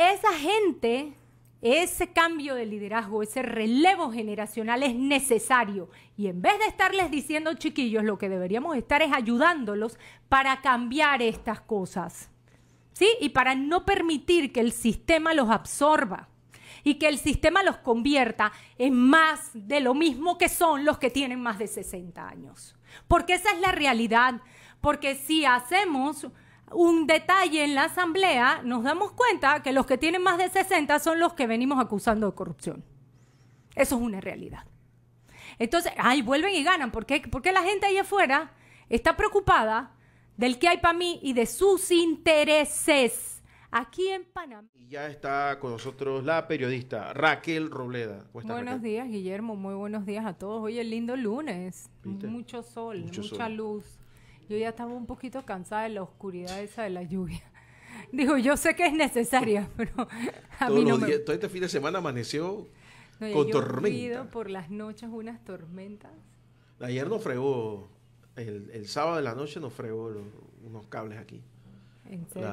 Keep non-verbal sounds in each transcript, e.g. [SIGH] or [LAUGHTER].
Esa gente, ese cambio de liderazgo, ese relevo generacional es necesario. Y en vez de estarles diciendo chiquillos, lo que deberíamos estar es ayudándolos para cambiar estas cosas. ¿Sí? Y para no permitir que el sistema los absorba y que el sistema los convierta en más de lo mismo que son los que tienen más de 60 años. Porque esa es la realidad. Porque si hacemos un detalle en la asamblea, nos damos cuenta que los que tienen más de 60 son los que venimos acusando de corrupción. Eso es una realidad. Entonces, ahí vuelven y ganan. ¿Por qué? Porque la gente ahí afuera está preocupada del que hay para mí y de sus intereses aquí en Panamá. Y ya está con nosotros la periodista Raquel Robleda. Buenos días, Guillermo. Muy buenos días a todos. Hoy es lindo lunes. Mucho sol, mucha luz. Yo ya estaba un poquito cansada de la oscuridad esa de la lluvia. [LAUGHS] Digo, yo sé que es necesaria, [LAUGHS] pero a mí no me... todo este fin de semana amaneció con por las noches unas tormentas. Ayer nos fregó, el, sábado de la noche nos fregó unos cables aquí. ¿En serio?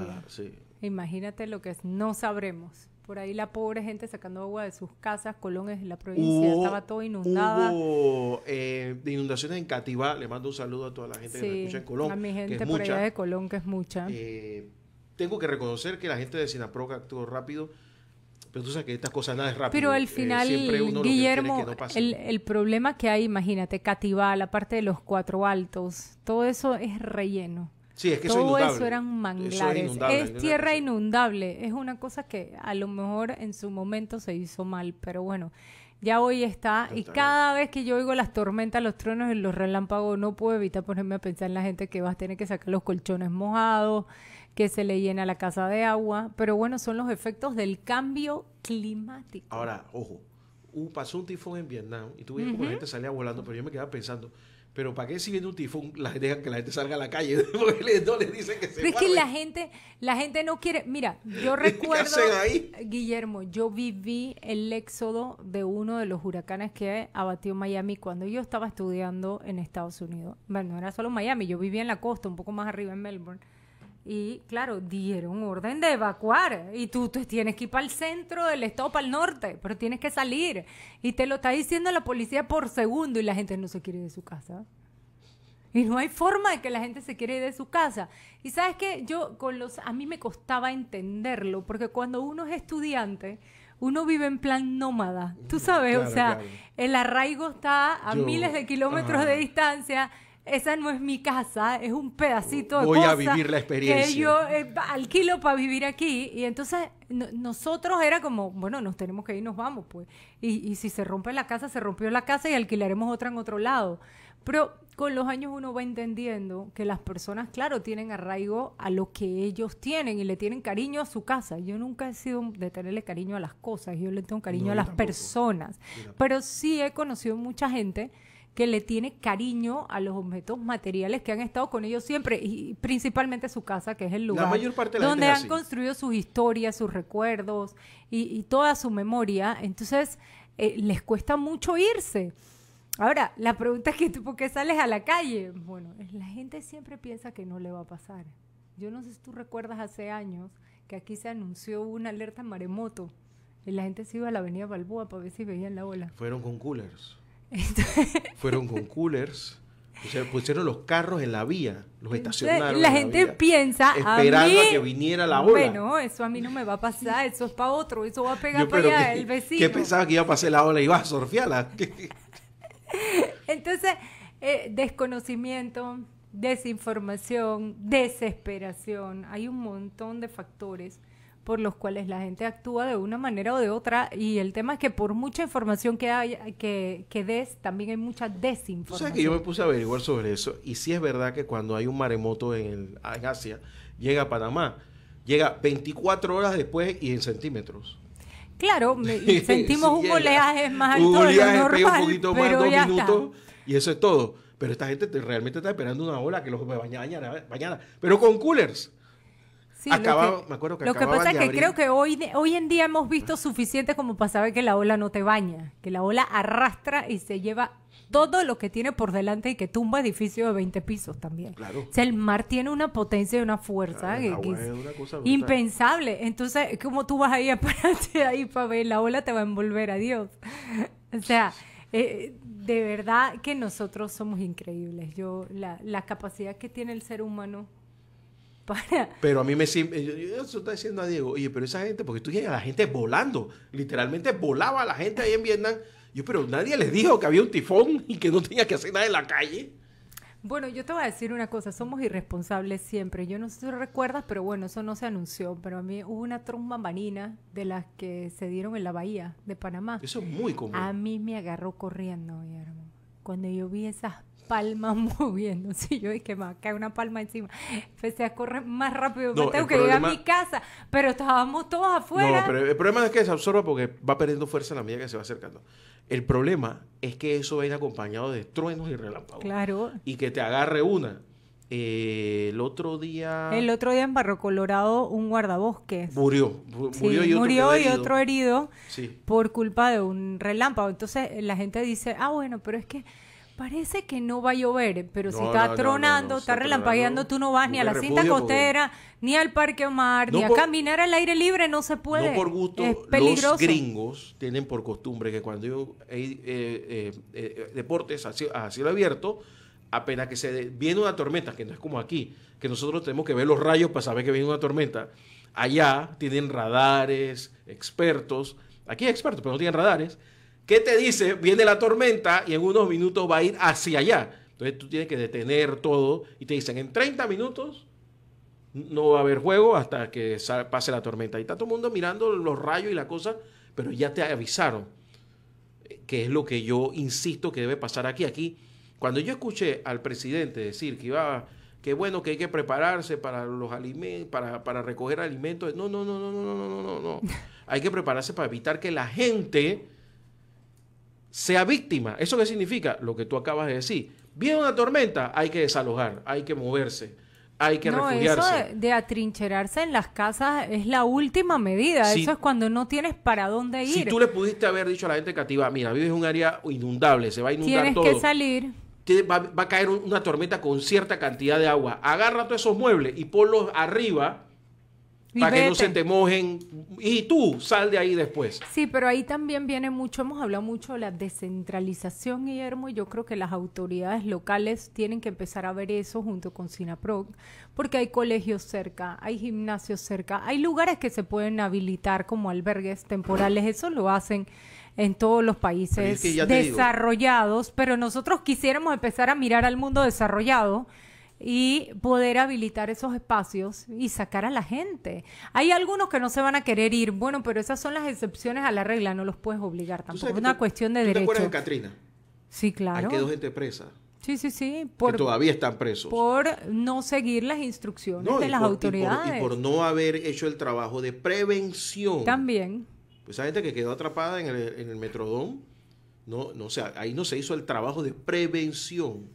Imagínate lo que es, no sabremos. Por ahí la pobre gente sacando agua de sus casas, Colón es la provincia, estaba todo inundado. Hubo eh, inundaciones en Cativá, le mando un saludo a toda la gente que nos escucha en Colón. A mi gente por allá de Colón, que es mucha. Eh, tengo que reconocer que la gente de Sinaproca actuó rápido, pero tú sabes que estas cosas nada es rápido. Pero al eh, final, Guillermo, el, el, problema que hay, imagínate, Cativá, la parte de los cuatro altos, todo eso es relleno. Sí, es que Todo eso, eran manglares. es, tierra inundable. Es una cosa que a lo mejor en su momento se hizo mal, pero bueno, ya hoy está. y cada vez que yo oigo las tormentas, los truenos y los relámpagos, no puedo evitar ponerme a pensar en la gente que va a tener que sacar los colchones mojados, que se le llena la casa de agua. Pero bueno, son los efectos del cambio climático. Ahora, ojo, pasó un tifón en Vietnam y tú la gente salía volando, pero yo me quedaba pensando pero ¿para qué si viene un tifón la dejan que la gente salga a la calle? [LAUGHS] Porque no les dicen que se Pero es que la gente, la gente no quiere... Mira, yo [LAUGHS] recuerdo... Guillermo, yo viví el éxodo de uno de los huracanes que abatió Miami cuando yo estaba estudiando en Estados Unidos. Bueno, no era solo Miami, yo vivía en la costa, un poco más arriba en Melbourne. Y claro, dieron orden de evacuar. Y tú te tienes que ir para el centro del estado, para el norte, pero tienes que salir. Y te lo está diciendo la policía por segundo y la gente no se quiere ir de su casa. Y no hay forma de que la gente se quiera ir de su casa. Y sabes que yo con los a mí me costaba entenderlo, porque cuando uno es estudiante, uno vive en plan nómada. Tú sabes, o sea, el arraigo está a miles de kilómetros de distancia esa no es mi casa, es un pedacito de Voy a vivir la experiencia. Que yo eh, alquilo para vivir aquí. Y entonces nosotros era como, bueno, nos tenemos que ir, nos vamos, pues. Y, y si se rompe la casa, se rompió la casa y alquilaremos otra en otro lado. Pero con los años uno va entendiendo que las personas, claro, tienen arraigo a lo que ellos tienen y le tienen cariño a su casa. Yo nunca he sido de tenerle cariño a las cosas, yo le tengo cariño a las personas. Pero sí he conocido mucha gente que le tiene cariño a los objetos materiales que han estado con ellos siempre y principalmente su casa, que es el lugar donde han construido sus historias, sus recuerdos y, toda su memoria. Entonces, eh, les cuesta mucho irse. Ahora, la pregunta es que tú, ¿por qué sales a la calle? Bueno, la gente siempre piensa que no le va a pasar. Yo no sé si tú recuerdas hace años que aquí se anunció una alerta maremoto y la gente se iba a la avenida Balboa para ver si veían la ola. Fueron con coolers. Fueron con coolers. Pusieron, pusieron los carros en la vía, los estacionaron. La, la gente piensa, esperando a, que viniera la ola. Bueno, eso a mí no me va a pasar, eso es para otro, eso va a pegar para allá el vecino. ¿Qué pensaba que iba a pasar la ola? y Iba a surfearla. [LAUGHS] Entonces, eh, desconocimiento, desinformación, desesperación, hay un montón de factores por los cuales la gente actúa de una manera o de otra. Y el tema es que por mucha información que, hay, que, des, también hay mucha desinformación. ¿Sabes que yo me puse a averiguar sobre eso? Y sí es verdad que cuando hay un maremoto en, Asia, llega a Panamá. Llega 24 horas después y en centímetros. Claro, [LAUGHS] sentimos un oleaje más alto un oleaje de un poquito más, dos minutos, y eso es todo. Pero esta gente te, realmente está esperando una ola que los a mañana, mañana, pero con coolers. Lo que pasa es que creo que hoy, hoy en día hemos visto suficiente como para saber que la ola no te baña, que la ola arrastra y se lleva todo lo que tiene por delante y que tumba edificios de 20 pisos también. O sea, el mar tiene una potencia y una fuerza impensable. Entonces, como tú vas ahí a pararte [LAUGHS] ahí para ver? La ola te va a envolver, a dios. o sea, eh, de verdad que nosotros somos increíbles. Yo, la, la capacidad que tiene el ser humano pero a mí me yo, yo, eso está diciendo a Diego, oye, pero esa gente, porque tú llegas a la gente volando, literalmente volaba la gente ahí en Vietnam. Yo, pero nadie les dijo que había un tifón y que no tenía que hacer nada en la calle. Bueno, yo te voy a decir una cosa, somos irresponsables siempre. Yo no sé si recuerdas, pero bueno, eso no se anunció, pero a mí hubo una tromba manina de las que se dieron en la bahía de Panamá. Eso es muy común. A mí me agarró corriendo, mi Cuando yo vi esas palmas [LAUGHS] moviéndose. Y yo dije, más cae una palma encima. Empecé a correr más rápido me que tengo que llegar a mi casa. Pero estábamos todos afuera. No, pero el problema es que se absorba porque va perdiendo fuerza en la medida que se va acercando. El problema es que eso viene acompañado de truenos y relámpagos. Claro. Y que te agarre una. Eh, el otro día. El otro día en Barro Colorado, un guardabosque Murió. Murió, y, otro murió y otro herido. por culpa de un relámpago. Entonces la gente dice, ah, bueno, pero es que parece que no va a llover, pero si está tronando, está, relampagueando, tú no vas ni a la cinta costera, ni al Parque Omar, ni a caminar al aire libre, no se puede. No por gusto, los gringos tienen por costumbre que cuando yo hay eh, eh, eh, deportes a cielo, abierto, apenas que se viene una tormenta, que no es como aquí, que nosotros tenemos que ver los rayos para saber que viene una tormenta, allá tienen radares, expertos, aquí hay expertos, pero no tienen radares, ¿Qué te dice? Viene la tormenta y en unos minutos va a ir hacia allá. Entonces tú tienes que detener todo y te dicen, en 30 minutos no va a haber juego hasta que pase la tormenta. Y está todo el mundo mirando los rayos y la cosa, pero ya te avisaron, eh, que es lo que yo insisto que debe pasar aquí. Aquí, cuando yo escuché al presidente decir que iba, que bueno, que hay que prepararse para los alimentos, para, para recoger alimentos, no, no, no, no, no, no, no, no, no. [LAUGHS] Hay que prepararse para evitar que la gente sea víctima. ¿Eso qué significa? Lo que tú acabas de decir. Viene una tormenta, hay que desalojar, hay que moverse, hay que no, refugiarse. Eso de, atrincherarse en las casas es la última medida. eso es cuando no tienes para dónde ir. Si tú le pudiste haber dicho a la gente cativa, mira, vives en un área inundable, se va a inundar todo. Tienes que salir. va, a caer una tormenta con cierta cantidad de agua. Agarra todos esos muebles y ponlos arriba para que no se te mojen. Y tú, sal de ahí después. Sí, pero ahí también viene mucho, hemos hablado mucho de la descentralización, Guillermo, y yo creo que las autoridades locales tienen que empezar a ver eso junto con SINAPROC, porque hay colegios cerca, hay gimnasios cerca, hay lugares que se pueden habilitar como albergues temporales, eso lo hacen en todos los países desarrollados, pero nosotros quisiéramos empezar a mirar al mundo desarrollado y poder habilitar esos espacios y sacar a la gente. Hay algunos que no se van a querer ir, bueno, pero esas son las excepciones a la regla, no los puedes obligar tampoco. Es una cuestión de ¿tú derecho. ¿Te acuerdas Katrina? Sí, claro. Hay que gente presa. Sí, sí, sí. Por, todavía están presos. Por no seguir las instrucciones de las autoridades. Y por, no haber hecho el trabajo de prevención. También. Pues esa gente que quedó atrapada en el, metrodón, no, no, o ahí no se hizo el trabajo de prevención.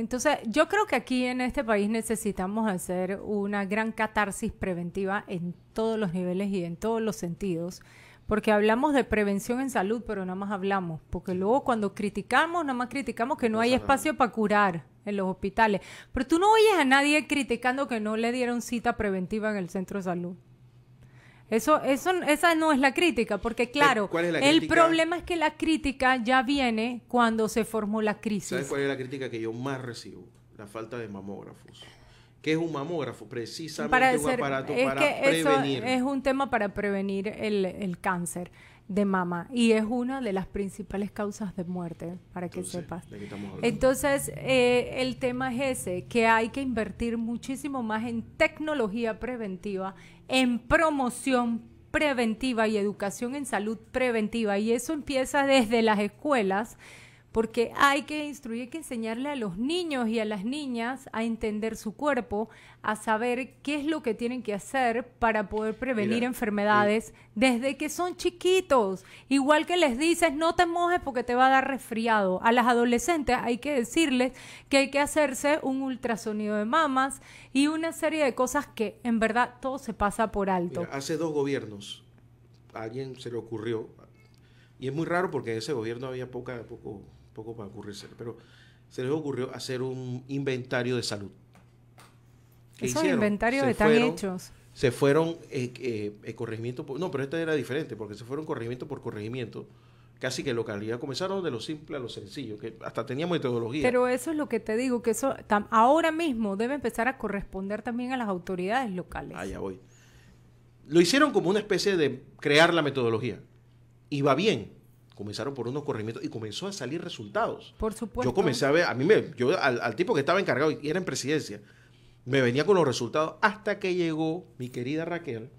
Entonces, yo creo que aquí en este país necesitamos hacer una gran catarsis preventiva en todos los niveles y en todos los sentidos, porque hablamos de prevención en salud, pero nada más hablamos, porque luego cuando criticamos, nada más criticamos que no hay espacio para curar en los hospitales, pero tú no oyes a nadie criticando que no le dieron cita preventiva en el centro de salud. Eso, eso, esa no es la crítica, porque eh, claro, el problema es que la crítica ya viene cuando se formó la crisis. ¿Sabes cuál es la crítica que yo más recibo? La falta de mamógrafos. ¿Qué es un mamógrafo? Precisamente un aparato es para que prevenir. es un tema para prevenir el, el cáncer de mama y es una de las principales causas de muerte, para que sepas. Entonces, eh, el tema es ese, que hay que invertir muchísimo más en tecnología preventiva, en promoción preventiva y educación en salud preventiva. Y eso empieza desde las escuelas porque hay que instruir, hay que enseñarle a los niños y a las niñas a entender su cuerpo, a saber qué es lo que tienen que hacer para poder prevenir enfermedades desde que son chiquitos. Igual que les dices, no te mojes porque te va a dar resfriado. A las adolescentes hay que decirles que hay que hacerse un ultrasonido de mamas y una serie de cosas que en verdad todo se pasa por alto. hace dos gobiernos alguien se le ocurrió. Y es muy raro porque en ese gobierno había poca, poco, poco para ocurrirse, pero se les ocurrió hacer un inventario de salud. Esos inventarios están hechos. Se fueron eh, eh, el corregimiento, por, no, pero esta era diferente, porque se fueron corregimiento por corregimiento, casi que localidad. Comenzaron de lo simple a lo sencillo, que hasta teníamos metodología. Pero eso es lo que te digo, que eso ahora mismo debe empezar a corresponder también a las autoridades locales. Ah, voy. Lo hicieron como una especie de crear la metodología. Y va bien, comenzaron por unos corrimientos y comenzó a salir resultados. Por supuesto. Yo comencé a ver, a mí me, yo al, tipo que estaba encargado y era en presidencia, me venía con los resultados hasta que llegó mi querida Raquel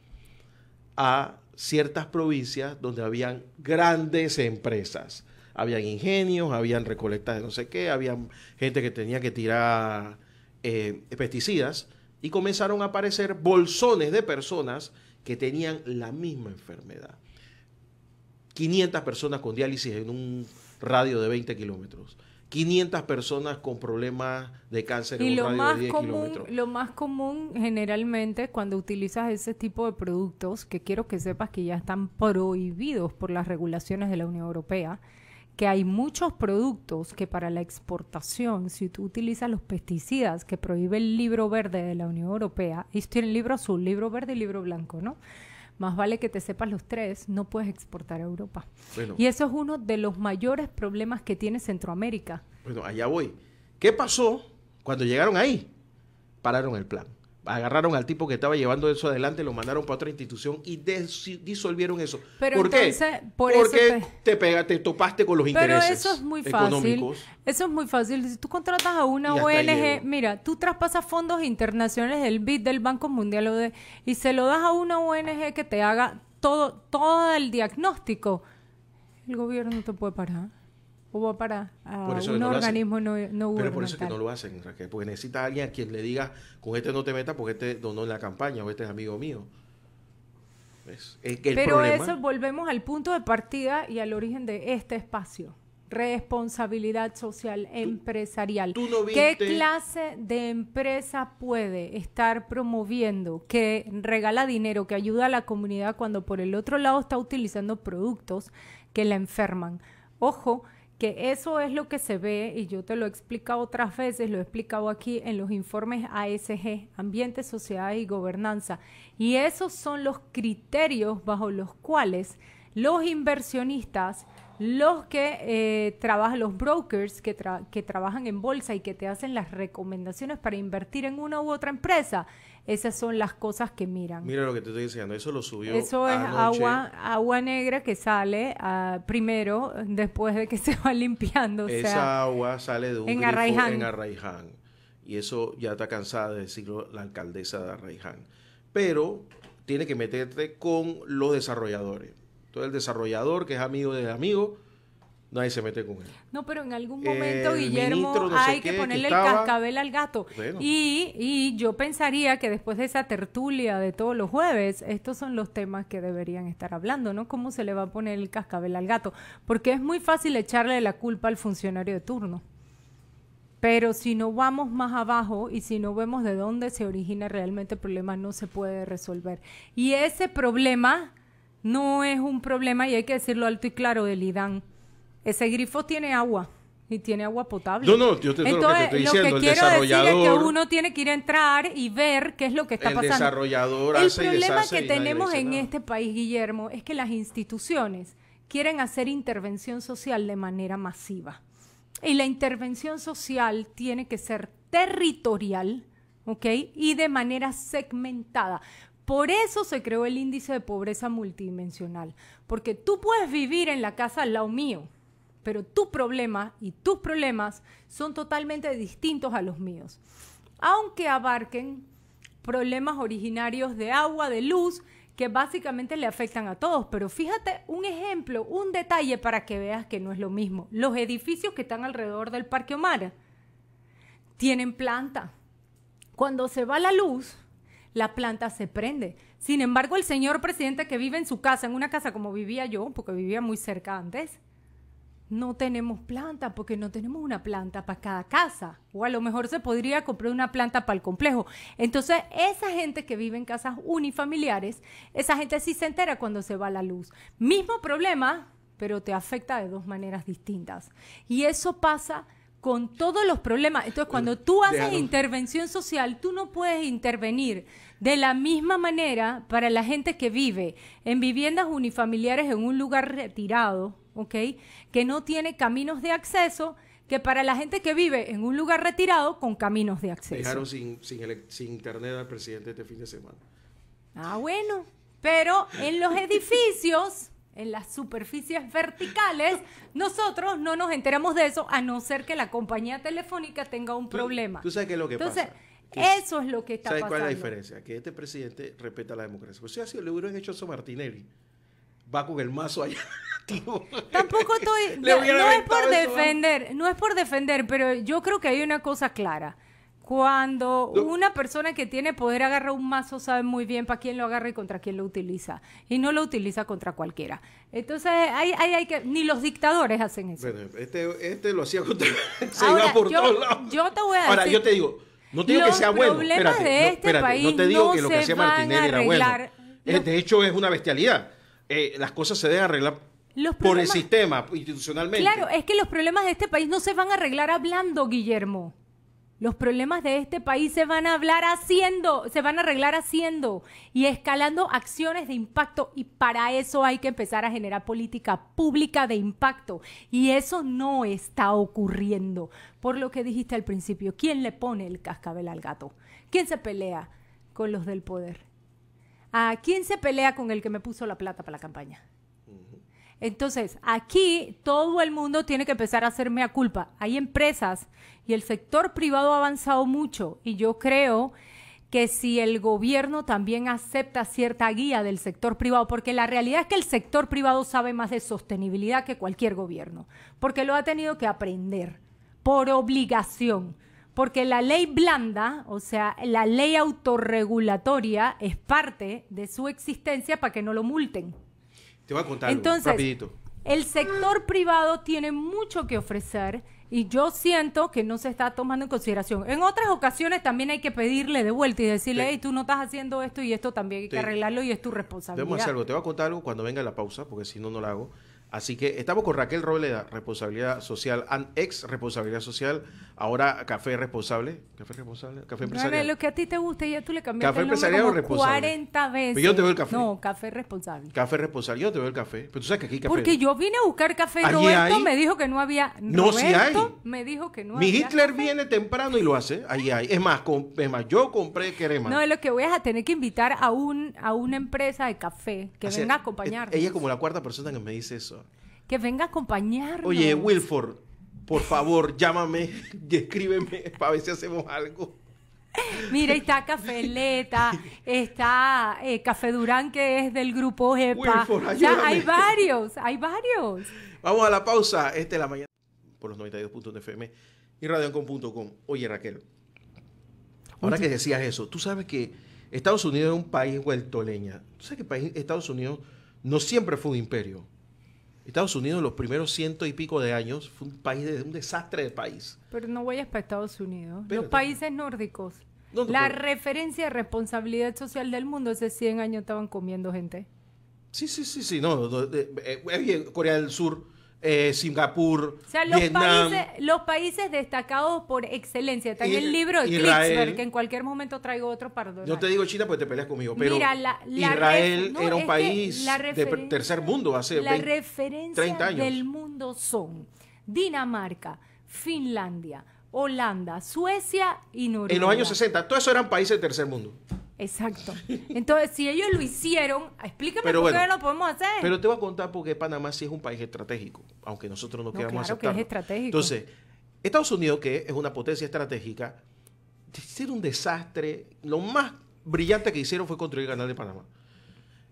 a ciertas provincias donde habían grandes empresas. Habían ingenios, habían recolectas de no sé qué, habían gente que tenía que tirar eh, pesticidas y comenzaron a aparecer bolsones de personas que tenían la misma enfermedad. 500 personas con diálisis en un radio de 20 kilómetros. 500 personas con problemas de cáncer en un lo radio más de 10 común, Y Lo más común generalmente cuando utilizas ese tipo de productos, que quiero que sepas que ya están prohibidos por las regulaciones de la Unión Europea, que hay muchos productos que para la exportación, si tú utilizas los pesticidas que prohíbe el libro verde de la Unión Europea, y tiene el libro azul, libro verde y libro blanco, ¿no? más vale que te sepas los tres, no puedes exportar a Europa. y eso es uno de los mayores problemas que tiene Centroamérica. Bueno, allá voy. ¿Qué pasó cuando llegaron ahí? Pararon el plan agarraron al tipo que estaba llevando eso adelante, lo mandaron para otra institución y disolvieron eso. Pero ¿Por qué? Por Porque te... topaste con los Pero intereses eso es muy fácil. Eso es muy fácil. Si tú contratas a una ONG, mira, tú traspasas fondos internacionales del BID, del Banco Mundial o de, y se lo das a una ONG que te haga todo, todo el diagnóstico. El gobierno no te puede parar hubo para un organismo no, no Pero por eso que no lo hacen, Raquel, porque necesita alguien a quien le diga, con este no te metas porque este donó en la campaña o este es amigo mío. Pero eso volvemos al punto de partida y al origen de este espacio responsabilidad social empresarial. ¿Qué clase de empresa puede estar promoviendo que regala dinero, que ayuda a la comunidad cuando por el otro lado está utilizando productos que la enferman? Ojo, que eso es lo que se ve y yo te lo he explicado otras veces, lo he explicado aquí en los informes ASG, Ambiente, Sociedad y Gobernanza. Y esos son los criterios bajo los cuales los inversionistas, los que eh, trabajan, los brokers que trabajan en bolsa y que te hacen las recomendaciones para invertir en una u otra empresa, esas son las cosas que miran. Mira lo que te estoy diciendo, eso lo subió. Eso es agua, agua negra que sale ah, primero después de que [LAUGHS] se va limpiando. Esa agua sale de un en grifo en Arraiján. Y eso ya está cansada de decirlo la alcaldesa de Arraiján. Pero tiene que meterte con los desarrolladores. Entonces el desarrollador que es amigo del amigo nadie se mete con él. No, pero en algún momento, Guillermo, hay que ponerle el cascabel al gato. Y, y yo pensaría que después de esa tertulia de todos los jueves, estos son los temas que deberían estar hablando, ¿no? ¿Cómo se le va a poner el cascabel al gato? Porque es muy fácil echarle la culpa al funcionario de turno. Pero si no vamos más abajo y si no vemos de dónde se origina realmente el problema, no se puede resolver. Y ese problema no es un problema, y hay que decirlo alto y claro, del IDAN ese grifo tiene agua y tiene agua potable. No, no, yo te, Entonces, lo que lo que quiero decir es que uno tiene que ir a entrar y ver qué es lo que está pasando. Desarrollador el problema que tenemos en este país, Guillermo, es que las instituciones quieren hacer intervención social de manera masiva. Y la intervención social tiene que ser territorial, ¿ok? Y de manera segmentada. Por eso se creó el índice de pobreza multidimensional, porque tú puedes vivir en la casa al lado mío, pero tu problema y tus problemas son totalmente distintos a los míos. Aunque abarquen problemas originarios de agua, de luz, que básicamente le afectan a todos. Pero fíjate un ejemplo, un detalle para que veas que no es lo mismo. Los edificios que están alrededor del Parque Omar tienen planta. Cuando se va la luz, la planta se prende. Sin embargo, el señor presidente que vive en su casa, en una casa como vivía yo, porque vivía muy cerca antes, no tenemos planta porque no tenemos una planta para cada casa. O a lo mejor se podría comprar una planta para el complejo. Entonces, esa gente que vive en casas unifamiliares, esa gente sí se entera cuando se va la luz. Mismo problema, pero te afecta de dos maneras distintas. Y eso pasa con todos los problemas. Entonces, cuando tú haces intervención social, tú no puedes intervenir de la misma manera para la gente que vive en viviendas unifamiliares en un lugar retirado, ¿ok? Que no tiene caminos de acceso, que para la gente que vive en un lugar retirado con caminos de acceso. Dejaron sin, sin internet al presidente este fin de semana. Ah, bueno. Pero en los edificios en las superficies verticales, [LAUGHS] nosotros no nos enteramos de eso a no ser que la compañía telefónica tenga un problema. ¿Tú, sabes qué es lo que pasa? Entonces eso es lo que está pasando. ¿Sabes cuál es la diferencia? Que este presidente respeta la democracia. Pues, o sea, si le hubieran hecho eso Martinelli, va con el mazo allá. [LAUGHS] Tampoco estoy... [LAUGHS] no es por defender, no es por defender, pero yo creo que hay una cosa clara. Cuando una persona que tiene poder agarra un mazo, sabe muy bien para quién lo agarra y contra quién lo utiliza. Y no lo utiliza contra cualquiera. Entonces, hay, hay, que. Ni los dictadores hacen eso. Este, este, lo hacía contra. [LAUGHS] Se iba por yo, todos lados. te Ahora, yo te digo. No te digo que sea bueno. Espérate, de este país no te digo que lo que hacía eh, De hecho, es una bestialidad. Eh, las cosas se deben arreglar por el sistema institucionalmente. Claro, es que los problemas de este país no se van a arreglar hablando, Guillermo. Los problemas de este país se van a hablar haciendo, se van a arreglar haciendo y escalando acciones de impacto y para eso hay que empezar a generar política pública de impacto y eso no está ocurriendo. Por lo que dijiste al principio, ¿quién le pone el cascabel al gato? ¿Quién se pelea con los del poder? ¿A quién se pelea con el que me puso la plata para la campaña? Entonces, aquí todo el mundo tiene que empezar a hacerme a culpa. Hay empresas y el sector privado ha avanzado mucho y yo creo que si el gobierno también acepta cierta guía del sector privado, porque la realidad es que el sector privado sabe más de sostenibilidad que cualquier gobierno, porque lo ha tenido que aprender por obligación, porque la ley blanda, o sea, la ley autorregulatoria es parte de su existencia para que no lo multen. Te voy a contar Entonces, El sector privado tiene mucho que ofrecer y yo siento que no se está tomando en consideración. En otras ocasiones también hay que pedirle de vuelta y decirle, hey, tú no estás haciendo esto y esto también hay que arreglarlo y es tu responsabilidad. Te voy a contar algo cuando venga la pausa, porque si no, no la hago. Así que estamos con Raquel Robleda, responsabilidad social, ex responsabilidad social, ahora café responsable. Café responsable, café empresarial. No, lo que a ti te gusta, ya tú le cambiaste café empresarial o responsable. 40 veces. Pero yo te veo el café. No, café responsable. Café responsable, yo te veo el café. Pero tú sabes que aquí café. Porque yo vine a buscar café. Roberto hay? me dijo que no había. No, si sí hay. Me dijo que no había. Mi Hitler viene temprano y lo hace. Ahí hay. Es más, es más yo compré crema. No, es lo que voy a tener que invitar a, un, a una empresa de café que venga a acompañarnos. Ella es como la cuarta persona que me dice eso que venga a acompañarnos. Oye, Wilford, por favor, llámame y [LAUGHS] escríbeme para ver si hacemos algo. Mira, está Cafeleta, [LAUGHS] está eh, Café Durán, que es del grupo EPA. Wilford, hay varios, hay varios. Vamos a la pausa. Este es la mañana por los FM y radioencom.com. Oye, Raquel, ahora que decías eso, tú sabes que Estados Unidos es un país vuelto leña. Tú sabes que país, Estados Unidos no siempre fue un imperio. Estados Unidos en los primeros ciento y pico de años fue un país de un desastre de país. Pero no vayas para Estados Unidos. Los países nórdicos. la referencia de responsabilidad social del mundo hace 100 años estaban comiendo gente. Sí, sí, sí, sí. No, eh, eh, Corea del Sur eh, Singapur, o los Países, los países destacados por excelencia. Está en el libro de que en cualquier momento traigo otro para No te digo China porque te peleas conmigo, pero Israel era un país de tercer mundo hace la referencia 30 del mundo son Dinamarca, Finlandia, Holanda, Suecia y Noruega. En los años 60, todos esos eran países de tercer mundo. Exacto. Entonces, si ellos lo hicieron, explícame por qué no lo podemos hacer. Pero te voy a contar porque Panamá sí es un país estratégico, aunque nosotros no, no queramos claro que es estratégico. Entonces, Estados Unidos, que es una potencia estratégica, hicieron un desastre. Lo más brillante que hicieron fue construir el canal de Panamá.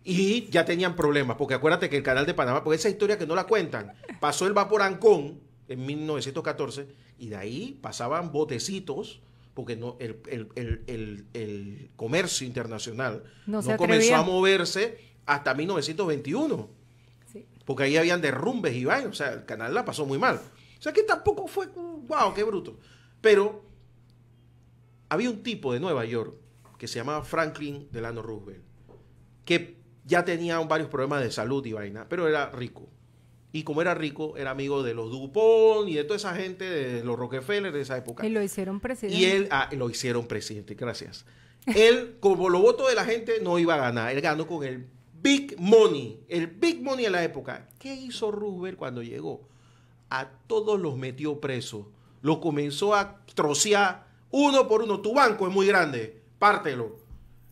Y ya tenían problemas, porque acuérdate que el canal de Panamá, porque esa historia que no la cuentan, pasó el vapor Ancón en 1914 y de ahí pasaban botecitos porque no, el, comercio internacional no, comenzó a moverse hasta 1921, porque ahí habían derrumbes y vainas, o sea, el canal la pasó muy mal. O sea, que tampoco fue, wow, qué bruto. Pero había un tipo de Nueva York que se llamaba Franklin Delano Roosevelt, que ya tenía varios problemas de salud y vaina, pero era rico y como era rico, era amigo de los Dupont y de toda esa gente, de los Rockefeller de esa época. Y lo hicieron presidente. Y él ah, lo hicieron presidente, gracias. Él, como lo voto de la gente, no iba a ganar. Él ganó con el Big Money, el Big Money de la época. ¿Qué hizo Roosevelt cuando llegó? A todos los metió presos. Los comenzó a trocear uno por uno. Tu banco es muy grande, pártelo.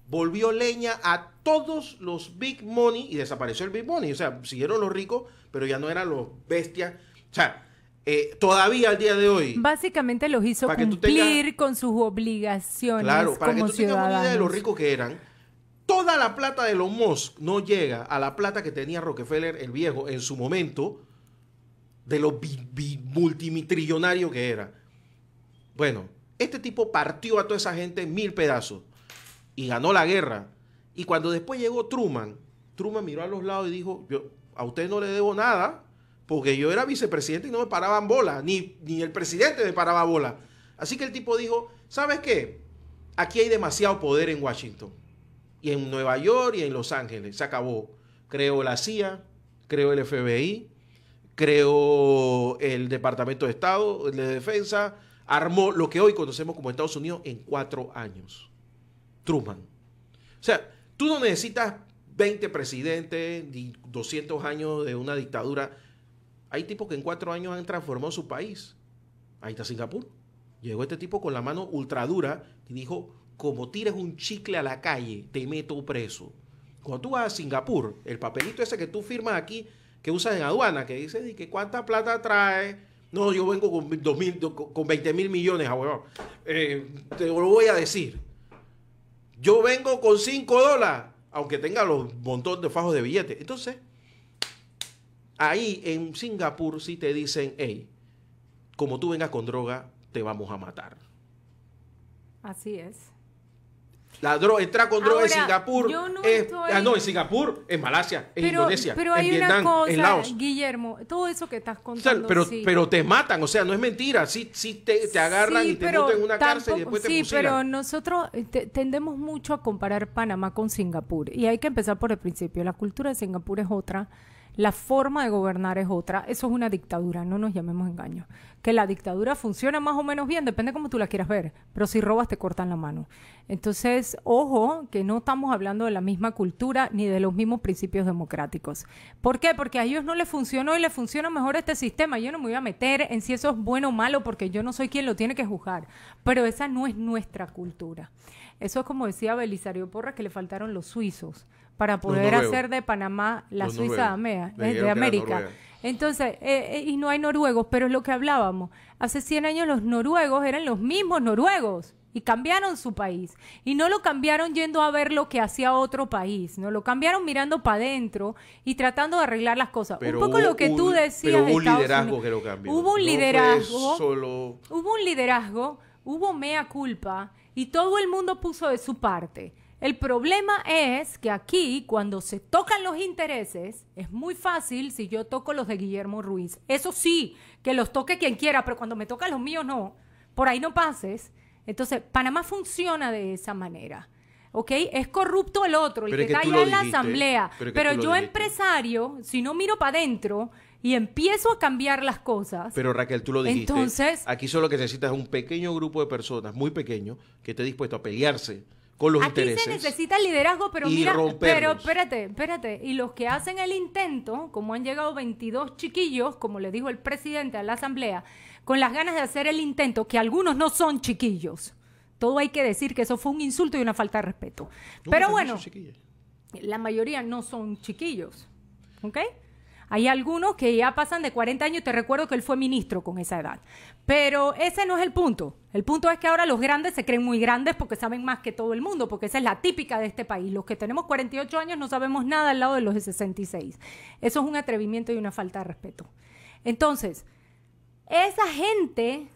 Volvió leña a todos los big money y desapareció el big money. O sea, siguieron los ricos, pero ya no eran los bestias. O sea, eh, todavía al día de hoy. Básicamente los hizo cumplir con sus obligaciones. Claro, para que tú tengas idea de lo ricos que eran. Toda la plata de los Musk no llega a la plata que tenía Rockefeller el viejo en su momento de lo multimillonario que era. Bueno, este tipo partió a toda esa gente mil pedazos y ganó la guerra y cuando después llegó Truman, Truman miró a los lados y dijo, yo, a usted no le debo nada, porque yo era vicepresidente y no me paraban bola, ni, ni el presidente me paraba bola. Así que el tipo dijo, ¿sabes qué? Aquí hay demasiado poder en Washington, y en Nueva York y en Los Ángeles. Se acabó. Creó la CIA, creó el FBI, creó el Departamento de Estado, el de Defensa, armó lo que hoy conocemos como Estados Unidos en cuatro años. Truman. O sea, Tú no necesitas 20 presidentes 200 años de una dictadura. Hay tipos que en cuatro años han transformado su país. Ahí está Singapur. Llegó este tipo con la mano ultradura y dijo, como tires un chicle a la calle, te meto preso. Cuando tú vas a Singapur, el papelito ese que tú firmas aquí, que usas en aduana, que dice, ¿y que cuánta plata trae? No, yo vengo con, 20 mil millones, abuelo. Eh, te lo voy a decir. Yo vengo con 5 dólares, aunque tenga los montones de fajos de billetes. Entonces, ahí en Singapur si te dicen, hey, como tú vengas con droga, te vamos a matar. Así es. La droga, entra con droga en Singapur. no, ah, no, en Singapur, en Malasia, en Indonesia, hay en Vietnam, una en Laos. Guillermo, todo eso que estás contando. pero, pero te matan, o sea, no es mentira. Sí, te, agarran y te meten en una cárcel y después te Sí, pero nosotros eh, tendemos mucho a comparar Panamá con Singapur. Y hay que empezar por el principio. La cultura de Singapur es otra la forma de gobernar es otra. Eso es una dictadura, no nos llamemos engaños. Que la dictadura funciona más o menos bien, depende cómo tú la quieras ver, pero si robas te cortan la mano. Entonces, ojo, que no estamos hablando de la misma cultura ni de los mismos principios democráticos. ¿Por qué? Porque a ellos no les funcionó y les funciona mejor este sistema. Yo no me voy a meter en si eso es bueno o malo, porque yo no soy quien lo tiene que juzgar, pero esa no es nuestra cultura. Eso es como decía Belisario Porra, que le faltaron los suizos para poder hacer de Panamá la Suiza eh, de, América. Entonces, eh, eh, y no hay noruegos, pero es lo que hablábamos. Hace 100 años los noruegos eran los mismos noruegos y cambiaron su país. Y no lo cambiaron yendo a ver lo que hacía otro país, no lo cambiaron mirando para adentro y tratando de arreglar las cosas. un poco lo que tú decías. hubo un liderazgo que lo cambió. Hubo un liderazgo. Solo... Hubo un liderazgo, hubo mea culpa y todo el mundo puso de su parte. El problema es que aquí, cuando se tocan los intereses, es muy fácil si yo toco los de Guillermo Ruiz. Eso sí, que los toque quien quiera, pero cuando me tocan los míos, no. Por ahí no pases. Entonces, Panamá funciona de esa manera. ¿ok? Es corrupto el otro el que, cae en la asamblea. Pero, yo, empresario, si no miro para adentro y empiezo a cambiar las cosas. Pero Raquel, tú lo dijiste. Entonces. Aquí solo que necesitas un pequeño grupo de personas, muy pequeño, que esté dispuesto a pelearse los Aquí se necesita liderazgo, pero mira, pero espérate, espérate. Y los que hacen el intento, como han llegado 22 chiquillos, como le dijo el presidente a la asamblea, con las ganas de hacer el intento, que algunos no son chiquillos. Todo hay que decir que eso fue un insulto y una falta de respeto. pero bueno, la mayoría no son chiquillos. ¿Ok? Hay algunos que ya pasan de 40 años, y te recuerdo que él fue ministro con esa edad. Pero ese no es el punto. El punto es que ahora los grandes se creen muy grandes porque saben más que todo el mundo, porque esa es la típica de este país. Los que tenemos 48 años no sabemos nada al lado de los de 66. Eso es un atrevimiento y una falta de respeto. Entonces, esa gente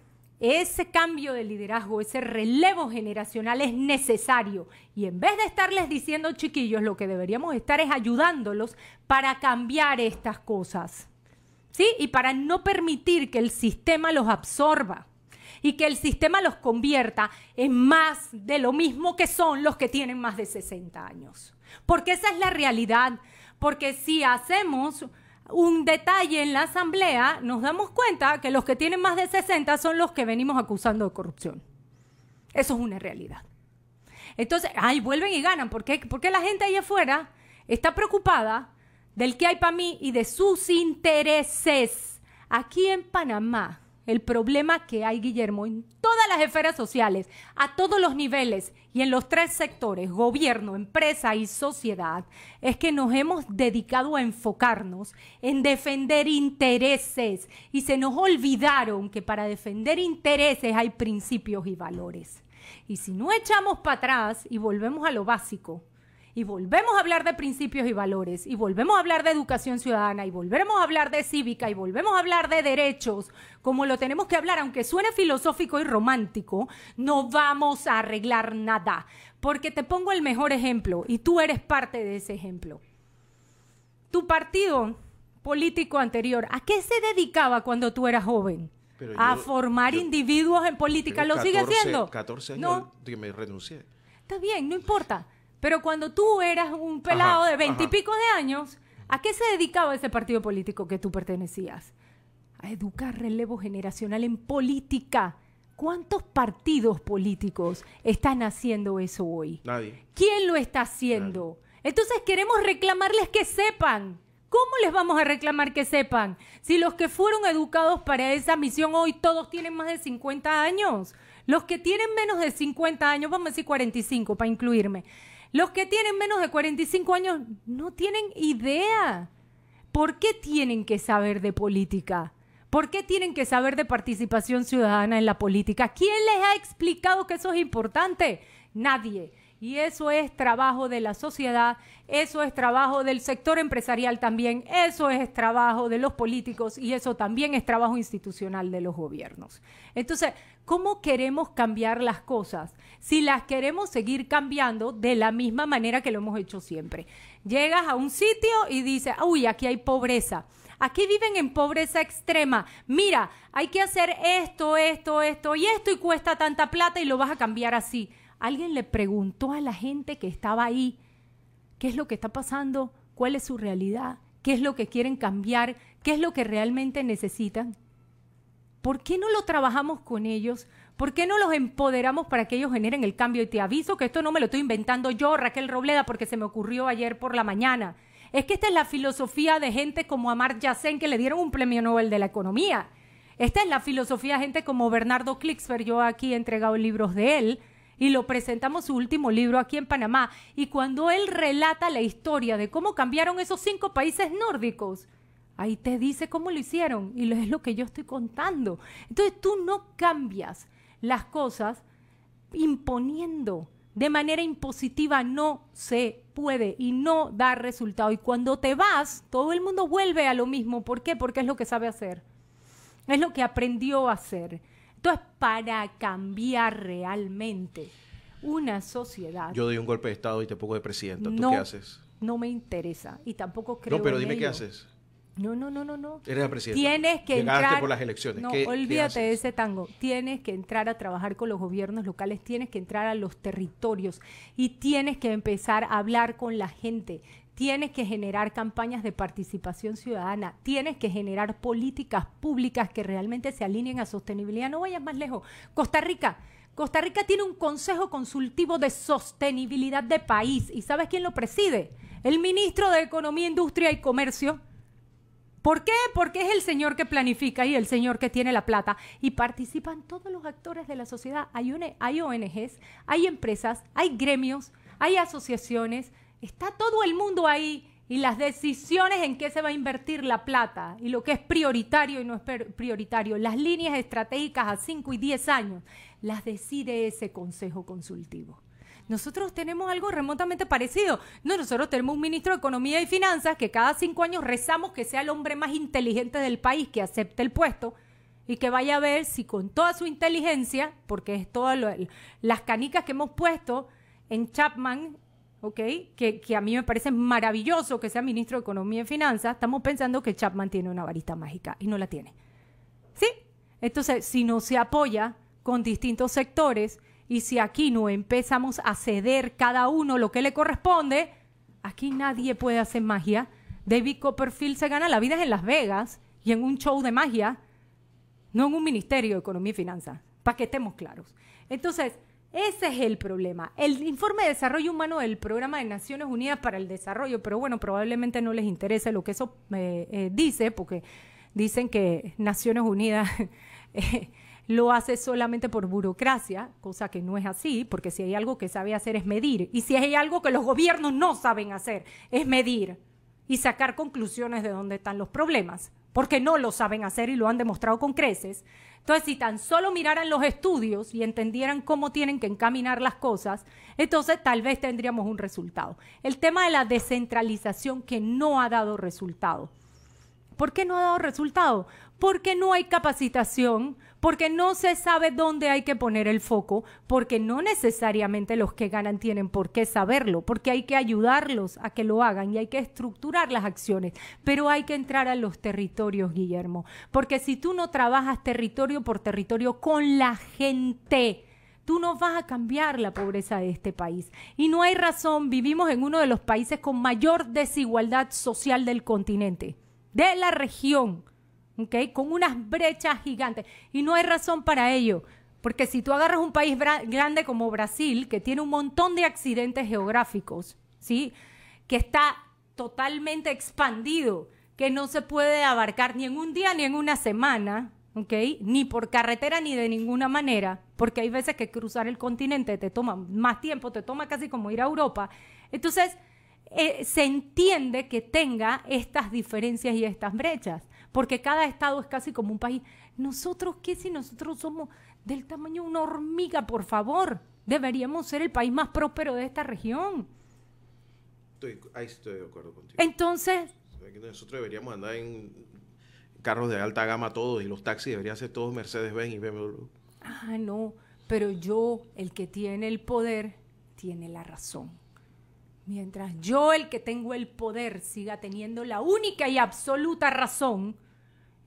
ese cambio de liderazgo, ese relevo generacional es necesario. Y en vez de estarles diciendo chiquillos, lo que deberíamos estar es ayudándolos para cambiar estas cosas. ¿Sí? Y para no permitir que el sistema los absorba y que el sistema los convierta en más de lo mismo que son los que tienen más de 60 años. Porque esa es la realidad. Porque si hacemos un detalle en la asamblea, nos damos cuenta que los que tienen más de 60 son los que venimos acusando de corrupción. Eso es una realidad. Entonces, ahí vuelven y ganan. ¿Por qué? Porque la gente ahí afuera está preocupada del que hay para mí y de sus intereses. Aquí en Panamá, el problema que hay, Guillermo, en todas las esferas sociales, a todos los niveles y en los tres sectores, gobierno, empresa y sociedad, es que nos hemos dedicado a enfocarnos en defender intereses y se nos olvidaron que para defender intereses hay principios y valores. Y si no echamos para atrás y volvemos a lo básico, y volvemos a hablar de principios y valores, y volvemos a hablar de educación ciudadana, y volvemos a hablar de cívica, y volvemos a hablar de derechos, como lo tenemos que hablar, aunque suene filosófico y romántico, no vamos a arreglar nada. Porque te pongo el mejor ejemplo, y tú eres parte de ese ejemplo. Tu partido político anterior, ¿a qué se dedicaba cuando tú eras joven? a formar individuos en política. ¿Lo sigue haciendo? 14 años no. que me renuncié. Está bien, no importa. Pero cuando tú eras un pelado 20 de pico de años, ¿a qué se dedicaba ese partido político que tú pertenecías? A educar relevo generacional en política. ¿Cuántos partidos políticos están haciendo eso hoy? Nadie. ¿Quién lo está haciendo? Entonces queremos reclamarles que sepan. ¿Cómo les vamos a reclamar que sepan? Si los que fueron educados para esa misión hoy todos tienen más de 50 años. Los que tienen menos de 50 años, vamos a decir 45 para incluirme los que tienen menos de 45 años no tienen idea. ¿Por qué tienen que saber de política? ¿Por qué tienen que saber de participación ciudadana en la política? ¿Quién les ha explicado que eso es importante? Nadie. Y eso es trabajo de la sociedad, eso es trabajo del sector empresarial también, eso es trabajo de los políticos y eso también es trabajo institucional de los gobiernos. Entonces, ¿cómo queremos cambiar las cosas? Si las queremos seguir cambiando de la misma manera que lo hemos hecho siempre. Llegas a un sitio y dices, uy, aquí hay pobreza. Aquí viven en pobreza extrema. Mira, hay que hacer esto, esto, esto y esto y cuesta tanta plata y lo vas a cambiar así. Alguien le preguntó a la gente que estaba ahí, ¿qué es lo que está pasando? ¿Cuál es su realidad? ¿Qué es lo que quieren cambiar? ¿Qué es lo que realmente necesitan? ¿Por qué no lo trabajamos con ellos? ¿Por qué no los empoderamos para que ellos generen el cambio? Y te aviso que esto no me lo estoy inventando yo, Raquel Robleda, porque se me ocurrió ayer por la mañana. Es que esta es la filosofía de gente como Amartya Sen, que le dieron un premio Nobel de la Economía. Esta es la filosofía de gente como Bernardo Klicksberg. Yo aquí he entregado libros de él y lo presentamos su último libro aquí en Panamá. Y cuando él relata la historia de cómo cambiaron esos cinco países nórdicos, ahí te dice cómo lo hicieron y es lo que yo estoy contando. Entonces tú no cambias las cosas imponiendo. De manera impositiva no se puede y no da resultado. Y cuando te vas, todo el mundo vuelve a lo mismo. ¿Por qué? Porque es lo que sabe hacer. Es lo que aprendió a hacer. Esto es para cambiar realmente una sociedad. Yo doy un golpe de Estado y te pongo de presidenta. ¿Tú qué haces? No me interesa y tampoco creo. No, pero dime qué haces. No, no, no, no, no. Eres la presidenta. Tienes que entrar por las elecciones. No, olvídate de ese tango. Tienes que entrar a trabajar con los gobiernos locales, tienes que entrar a los territorios y tienes que empezar a hablar con la gente. Tienes que generar campañas de participación ciudadana, tienes que generar políticas públicas que realmente se alineen a sostenibilidad. No vayas más lejos. Costa Rica, Costa Rica tiene un consejo consultivo de sostenibilidad de país. ¿Y sabes quién lo preside? El ministro de Economía, Industria y Comercio. ¿Por qué? Porque es el señor que planifica y el señor que tiene la plata. Y participan todos los actores de la sociedad. Hay, ONGs, hay empresas, hay gremios, hay asociaciones, Está todo el mundo ahí y las decisiones en qué se va a invertir la plata y lo que es prioritario y no es prioritario, las líneas estratégicas a 5 y 10 años, las decide ese consejo consultivo. Nosotros tenemos algo remotamente parecido. No, nosotros tenemos un ministro de Economía y Finanzas que cada cinco años rezamos que sea el hombre más inteligente del país, que acepte el puesto y que vaya a ver si con toda su inteligencia, porque es todas las canicas que hemos puesto en Chapman ¿ok? Que, que, a mí me parece maravilloso que sea ministro de Economía y Finanzas, estamos pensando que Chapman tiene una varita mágica y no la tiene. ¿Sí? Entonces, si no se apoya con distintos sectores y si aquí no empezamos a ceder cada uno lo que le corresponde, aquí nadie puede hacer magia. David Copperfield se gana la vida en Las Vegas y en un show de magia, no en un ministerio de Economía y Finanzas, para que estemos claros. Entonces, ese es el problema. El informe de desarrollo humano del Programa de Naciones Unidas para el Desarrollo, pero bueno, probablemente no les interese lo que eso eh, eh, dice, porque dicen que Naciones Unidas [LAUGHS] eh, lo hace solamente por burocracia, cosa que no es así, porque si hay algo que sabe hacer es medir. Y si hay algo que los gobiernos no saben hacer, es medir y sacar conclusiones de dónde están los problemas, porque no lo saben hacer y lo han demostrado con creces. Entonces, si tan solo miraran los estudios y entendieran cómo tienen que encaminar las cosas, entonces tal vez tendríamos un resultado. El tema de la descentralización que no ha dado resultado. ¿Por qué no ha dado resultado? Porque no hay capacitación, porque no se sabe dónde hay que poner el foco, porque no necesariamente los que ganan tienen por qué saberlo, porque hay que ayudarlos a que lo hagan y hay que estructurar las acciones, pero hay que entrar a los territorios, Guillermo, porque si tú no trabajas territorio por territorio con la gente, tú no vas a cambiar la pobreza de este país. Y no hay razón, vivimos en uno de los países con mayor desigualdad social del continente, de la región. Con unas brechas gigantes. Y no hay razón para ello. Porque si tú agarras un país grande como Brasil, que tiene un montón de accidentes geográficos, ¿sí? Que está totalmente expandido, que no se puede abarcar ni en un día ni en una semana, Ni por carretera ni de ninguna manera, porque hay veces que cruzar el continente te toma más tiempo, te toma casi como ir a Europa. Entonces, eh, se entiende que tenga estas diferencias y estas brechas porque cada estado es casi como un país. ¿Nosotros qué si nosotros somos del tamaño de una hormiga, por favor? Deberíamos ser el país más próspero de esta región. ahí estoy de acuerdo contigo. Entonces... Nosotros deberíamos andar en carros de alta gama todos y los taxis deberían ser todos Mercedes-Benz y BMW. Ah, no, pero yo, el que tiene el poder, tiene la razón. Mientras yo, el que tengo el poder, siga teniendo la única y absoluta razón,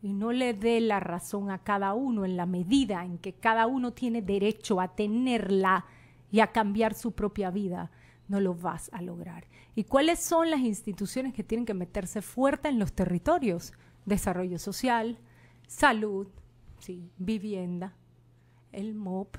y no le dé la razón a cada uno en la medida en que cada uno tiene derecho a tenerla y a cambiar su propia vida, no lo vas a lograr. ¿Y cuáles son las instituciones que tienen que meterse fuerte en los territorios? Desarrollo social, salud, sí, vivienda, el MOP,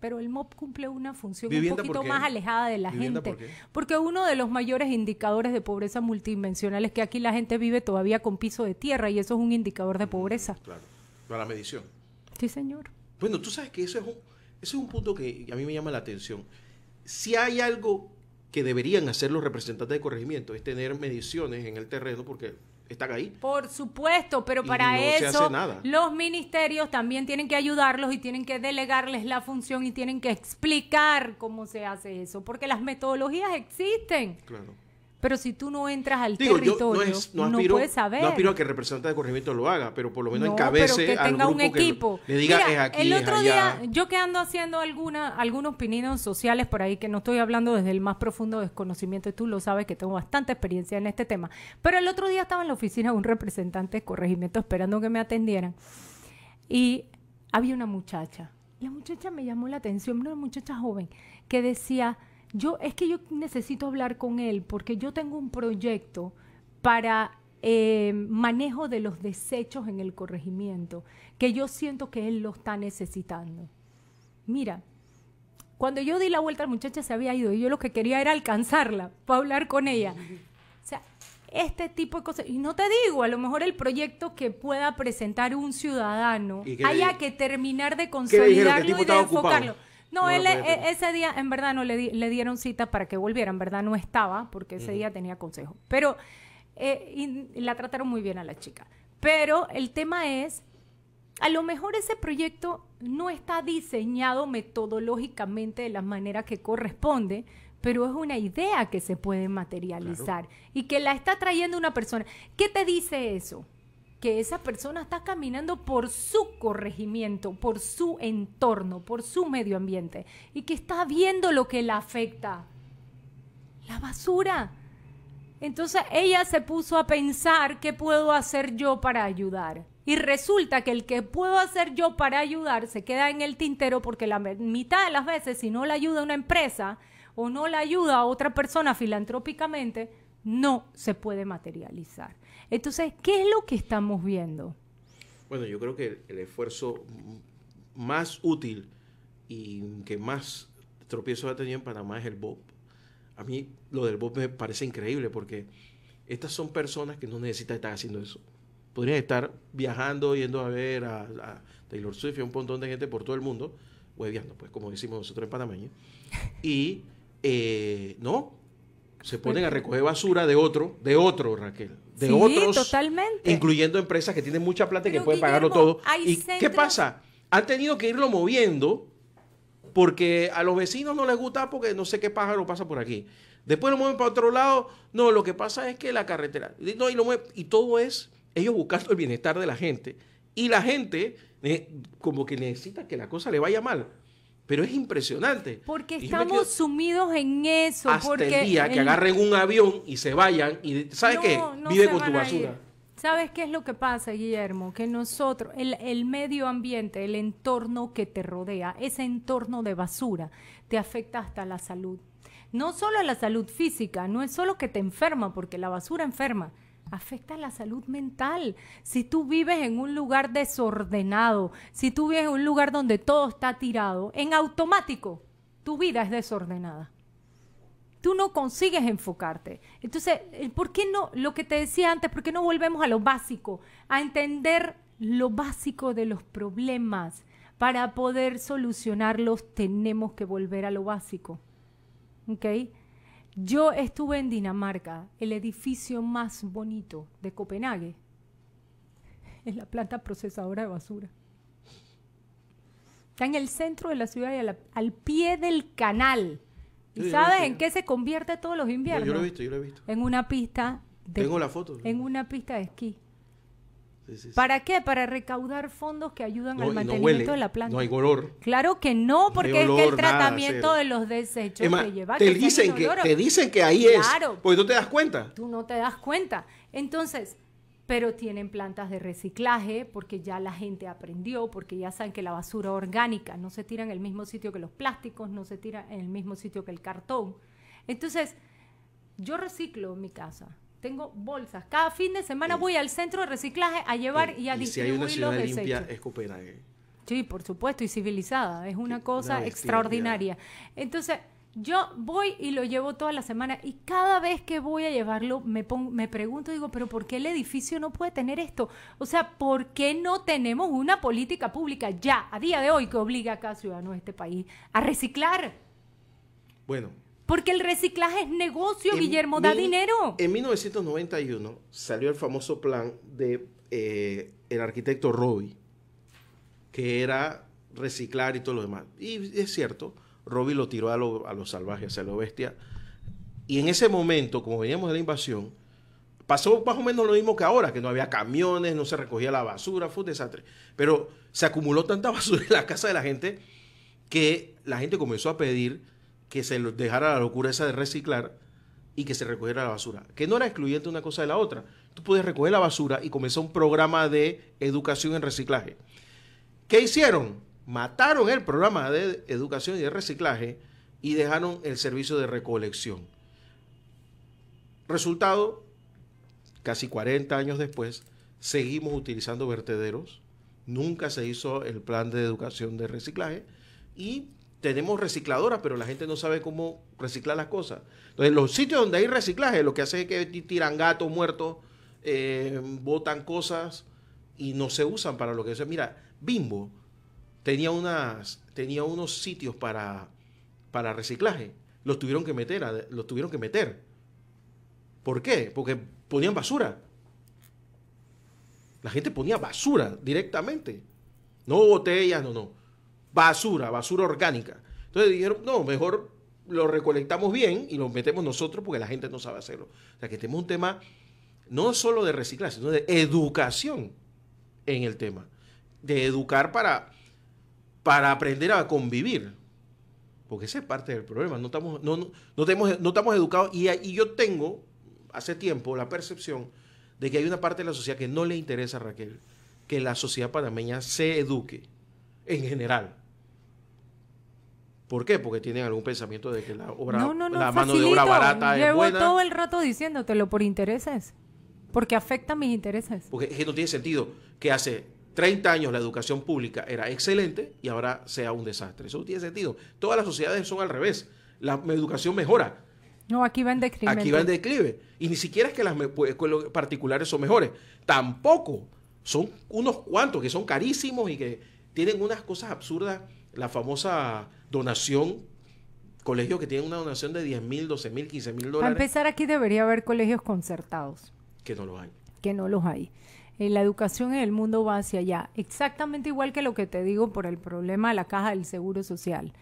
pero el MOP cumple una función un poquito más alejada de la gente. porque uno de los mayores indicadores de pobreza multidimensional es que aquí la gente vive todavía con piso de tierra y eso es un indicador de mm, pobreza. Claro, para la medición. Sí, señor. Bueno, tú sabes que eso es un, ese es un punto que a mí me llama la atención. Si hay algo que deberían hacer los representantes de corregimiento es tener mediciones en el terreno porque están ahí. Por supuesto, pero para eso los ministerios también tienen que ayudarlos y tienen que delegarles la función y tienen que explicar cómo se hace eso, porque las metodologías existen. Claro. Pero si tú no entras al territorio, no, puedes saber. No aspiro a que el representante de corregimiento lo haga, pero por lo menos encabece que tenga al grupo un equipo. le diga, es el otro día, yo que ando haciendo alguna, algunos pininos sociales por ahí, que no estoy hablando desde el más profundo desconocimiento, y tú lo sabes que tengo bastante experiencia en este tema, pero el otro día estaba en la oficina de un representante de corregimiento esperando que me atendieran, y había una muchacha, la muchacha me llamó la atención, una muchacha joven, que decía yo es que yo necesito hablar con él porque yo tengo un proyecto para eh, manejo de los desechos en el corregimiento, que yo siento que él lo está necesitando. Mira, cuando yo di la vuelta, la muchacha se había ido y yo lo que quería era alcanzarla para hablar con ella. O sea, este tipo de cosas. Y no te digo, a lo mejor el proyecto que pueda presentar un ciudadano haya que terminar de consolidarlo y de enfocarlo. No, e, e, ese día, en verdad, no le, dieron cita para que volviera. En verdad, no estaba porque ese día tenía consejo. Pero eh, la trataron muy bien a la chica. Pero el tema es, a lo mejor ese proyecto no está diseñado metodológicamente de la manera que corresponde, pero es una idea que se puede materializar y que la está trayendo una persona. ¿Qué te dice eso? que esa persona está caminando por su corregimiento, por su entorno, por su medio ambiente y que está viendo lo que la afecta. La basura. Entonces ella se puso a pensar qué puedo hacer yo para ayudar. Y resulta que el que puedo hacer yo para ayudar se queda en el tintero porque la mitad de las veces si no la ayuda una empresa o no la ayuda a otra persona filantrópicamente, no se puede materializar. Entonces, ¿qué es lo que estamos viendo? Bueno, yo creo que el, esfuerzo más útil y que más tropiezos ha tenido en Panamá es el bob. A mí lo del bob me parece increíble porque estas son personas que no necesitan estar haciendo eso. Podrían estar viajando, yendo a ver a, Taylor Swift y a un montón de gente por todo el mundo, hueviando, pues como decimos nosotros en panameño. Y eh, no, se ponen a recoger basura de otro, de otro, Raquel de otros, incluyendo empresas que tienen mucha plata y que pueden pagarlo todo. ¿Y qué pasa? Han tenido que irlo moviendo porque a los vecinos no les gusta porque no sé qué pájaro pasa por aquí. Después lo mueven para otro lado. No, lo que pasa es que la carretera. y, lo y todo es ellos buscando el bienestar de la gente. Y la gente eh, como que necesita que la cosa le vaya mal. Pero es impresionante. Porque estamos sumidos en eso. Hasta porque el día que agarren un avión y se vayan y ¿sabes qué? Vive con tu basura. ¿Sabes qué es lo que pasa, Guillermo? Que nosotros, el, el medio ambiente, el entorno que te rodea, ese entorno de basura, te afecta hasta la salud. No solo a la salud física, no es solo que te enferma, porque la basura enferma, afecta la salud mental. Si tú vives en un lugar desordenado, si tú vives en un lugar donde todo está tirado, en automático tu vida es desordenada. Tú no consigues enfocarte. Entonces, eh, ¿por qué no, lo que te decía antes, por qué no volvemos a lo básico, a entender lo básico de los problemas? Para poder solucionarlos tenemos que volver a lo básico. ¿Ok? Yo estuve en Dinamarca, el edificio más bonito de Copenhague. Es la planta procesadora de basura. Está en el centro de la ciudad y al, pie del canal. ¿Y sabes en qué se convierte todos los inviernos? Yo, lo he visto, yo lo he visto. En una pista de, Tengo foto. En una pista de esquí. ¿Para qué? Para recaudar fondos que ayudan al mantenimiento de la planta. No hay olor. Claro que no, porque es que el tratamiento de los desechos que lleva. Te, dicen que, te dicen que ahí es. Claro. Porque tú te das cuenta. Tú no te das cuenta. Entonces, pero tienen plantas de reciclaje porque ya la gente aprendió, porque ya saben que la basura orgánica no se tira en el mismo sitio que los plásticos, no se tira en el mismo sitio que el cartón. Entonces, yo reciclo mi casa tengo bolsas. Cada fin de semana voy al centro de reciclaje a llevar y a distribuir si hay una ciudad Sí, por supuesto, y civilizada. Es una cosa extraordinaria. Entonces, yo voy y lo llevo toda la semana y cada vez que voy a llevarlo me, pongo, me pregunto, digo, pero ¿por qué el edificio no puede tener esto? O sea, ¿por qué no tenemos una política pública ya, a día de hoy, que obliga a cada ciudadano de este país a reciclar? Bueno, porque el reciclaje es negocio, Guillermo, da dinero. En 1991 salió el famoso plan de eh, el arquitecto Roby, que era reciclar y todo lo demás. Y es cierto, Roby lo tiró a los salvajes, a la bestia. Y en ese momento, como veníamos de la invasión, pasó más o menos lo mismo que ahora, que no había camiones, no se recogía la basura, fue un desastre. Pero se acumuló tanta [LAUGHS] basura en la casa de la gente que la gente comenzó a pedir que se dejara la locura esa de reciclar y que se recogiera la basura. Que no era excluyente una cosa de la otra. Tú puedes recoger la basura y comenzó un programa de educación en reciclaje. ¿Qué hicieron? Mataron el programa de educación y de reciclaje y dejaron el servicio de recolección. Resultado, casi 40 años después, seguimos utilizando vertederos. Nunca se hizo el plan de educación de reciclaje y tenemos recicladoras, pero la gente no sabe cómo reciclar las cosas. Entonces, los sitios donde hay reciclaje, lo que hace es que tiran gatos muertos, eh, botan cosas y no se usan para lo que es. Mira, Bimbo tenía, unas, tenía unos sitios para, para reciclaje. Los tuvieron que meter, los tuvieron que meter. ¿Por qué? Porque ponían basura. La gente ponía basura directamente. No botellas, no, no basura, basura orgánica. Entonces dijeron, no, mejor lo recolectamos bien y lo metemos nosotros porque la gente no sabe hacerlo. O sea, que tenemos este un tema no solo de reciclaje, sino de educación en el tema. De educar para, para aprender a convivir. Porque ese es parte del problema. No estamos, no, no, no tenemos, no estamos educados. Y, y yo tengo, hace tiempo, la percepción de que hay una parte de la sociedad que no le interesa a Raquel que la sociedad panameña se eduque en general. ¿Por qué? Porque tienen algún pensamiento de que la obra, la mano de obra barata Llevo es buena. todo el rato diciéndotelo por intereses, porque afecta mis intereses. Porque es que no tiene sentido que hace 30 años la educación pública era excelente y ahora sea un desastre. Eso no tiene sentido. Todas las sociedades son al revés. La educación mejora. No, aquí van en declive. Aquí van de declive. Y ni siquiera es que las escuelas pues, particulares son mejores. Tampoco. Son unos cuantos que son carísimos y que tienen unas cosas absurdas. La famosa donación, colegios que tienen una donación de 10 mil, 12 mil, 15 mil dólares. Para empezar, aquí debería haber colegios concertados. Que no los hay. Que no los hay. Eh, la educación en el mundo va hacia allá. Exactamente igual que lo que te digo por el problema de la caja del seguro social.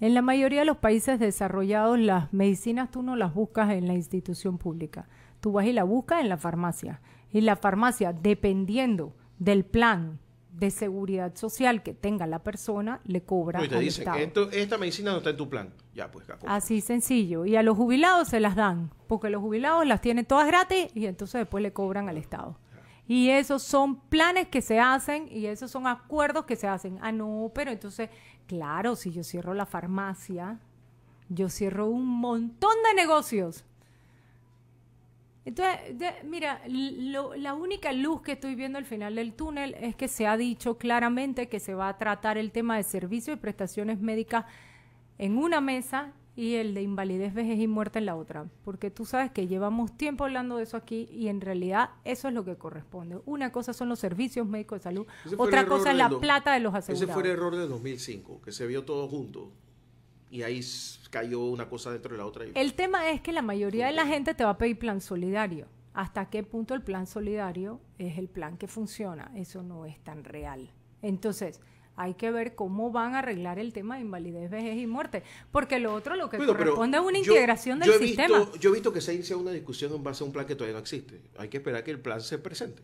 En la mayoría de los países desarrollados, las medicinas tú no las buscas en la institución pública. Tú vas y la buscas en la farmacia. Y la farmacia, dependiendo del plan de seguridad social que tenga la persona le cobra. y te al Estado. esta medicina no está en tu plan. Ya, pues, Así sencillo. Y a los jubilados se las dan, porque los jubilados las tienen todas gratis y entonces después le cobran al Estado. Y esos son planes que se hacen y esos son acuerdos que se hacen. Ah, no, pero entonces, claro, si yo cierro la farmacia, yo cierro un montón de negocios entonces, mira, la única luz que estoy viendo al final del túnel es que se ha dicho claramente que se va a tratar el tema de servicios y prestaciones médicas en una mesa y el de invalidez, vejez y muerte en la otra, porque tú sabes que llevamos tiempo hablando de eso aquí y en realidad eso es lo que corresponde. Una cosa son los servicios médicos de salud, otra cosa es la plata de los asegurados. Ese fue el error de 2005, que se vio todo junto y ahí cayó una cosa dentro de la otra. El tema es que la mayoría de la gente te va a pedir plan solidario. ¿Hasta qué punto el plan solidario es el plan que funciona? Eso no es tan real. Entonces, hay que ver cómo van a arreglar el tema de invalidez, vejez y muerte. Porque lo otro, lo que corresponde es una integración del sistema. yo he visto que se inicia una discusión en base a un plan que todavía no existe. Hay que esperar que el plan se presente.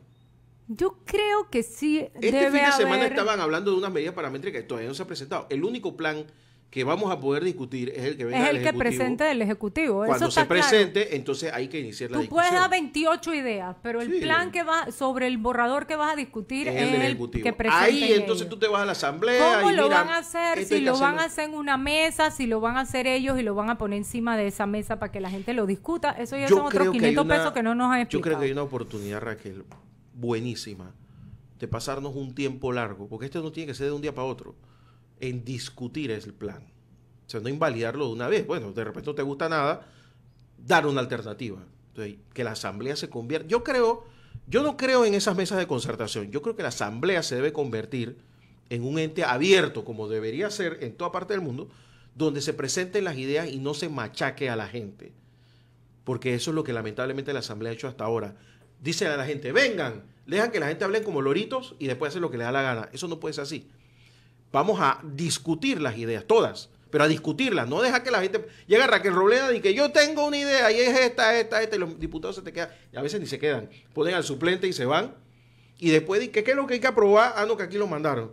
Yo creo que sí. Este fin de semana estaban hablando de unas medidas paramétricas que todavía no se ha presentado. El único plan que vamos a poder discutir es el que venga Es el que presente el Ejecutivo. Cuando se presente, entonces hay que iniciar la discusión. Tú puedes dar 28 ideas, pero el plan que va sobre el borrador que vas a discutir es, el, ejecutivo. que presente. Ahí entonces tú te vas a la asamblea. ¿Cómo lo van a hacer? Este si lo van a hacer en una mesa, si lo van a hacer ellos y lo van a poner encima de esa mesa para que la gente lo discuta. Eso ya son otros 500 pesos que no nos han explicado. Yo creo que hay una oportunidad, Raquel, buenísima, de pasarnos un tiempo largo, porque esto no tiene que ser de un día para otro en discutir el plan. O sea, no invalidarlo de una vez. Bueno, de repente no te gusta nada, dar una alternativa. que la asamblea se convierta. Yo creo, yo no creo en esas mesas de concertación. Yo creo que la asamblea se debe convertir en un ente abierto, como debería ser en toda parte del mundo, donde se presenten las ideas y no se machaque a la gente. Porque eso es lo que lamentablemente la asamblea ha hecho hasta ahora. Dice a la gente, vengan, dejan que la gente hable como loritos y después hacen lo que les da la gana. Eso no puede ser así. Vamos a discutir las ideas, todas, pero a discutirlas. No deja que la gente. Llega Raquel Robleda y que yo tengo una idea y es esta, esta, esta, y los diputados se te quedan. Y a veces ni se quedan. Ponen al suplente y se van. Y después, ¿qué, ¿qué es lo que hay que aprobar? Ah, no, que aquí lo mandaron.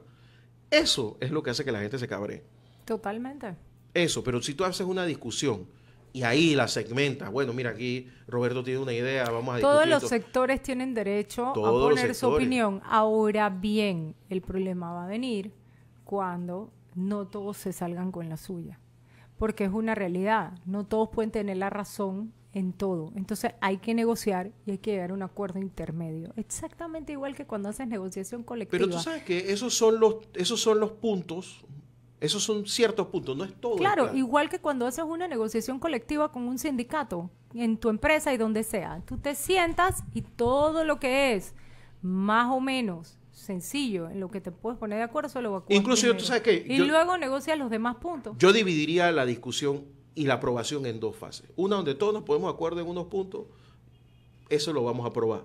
Eso es lo que hace que la gente se cabre. Totalmente. Eso, pero si tú haces una discusión y ahí la segmentas, bueno, mira aquí Roberto tiene una idea, vamos a discutir. Todos los sectores tienen derecho a poner su opinión. Ahora bien, el problema va a venir cuando no todos se salgan con la suya, porque es una realidad, no todos pueden tener la razón en todo. Entonces hay que negociar y hay que llegar a un acuerdo intermedio. Exactamente igual que cuando haces negociación colectiva. Pero tú sabes que esos son los, esos son los puntos, esos son ciertos puntos, no es todo. Claro, claro, igual que cuando haces una negociación colectiva con un sindicato, en tu empresa y donde sea. Tú te sientas y todo lo que es, más o menos, sencillo, en lo que te puedes poner de acuerdo, solo vacunas. Incluso tú sabes que... Y luego negocias los demás puntos. Yo dividiría la discusión y la aprobación en dos fases. Una donde todos nos podemos de acuerdo en unos puntos, eso lo vamos a aprobar.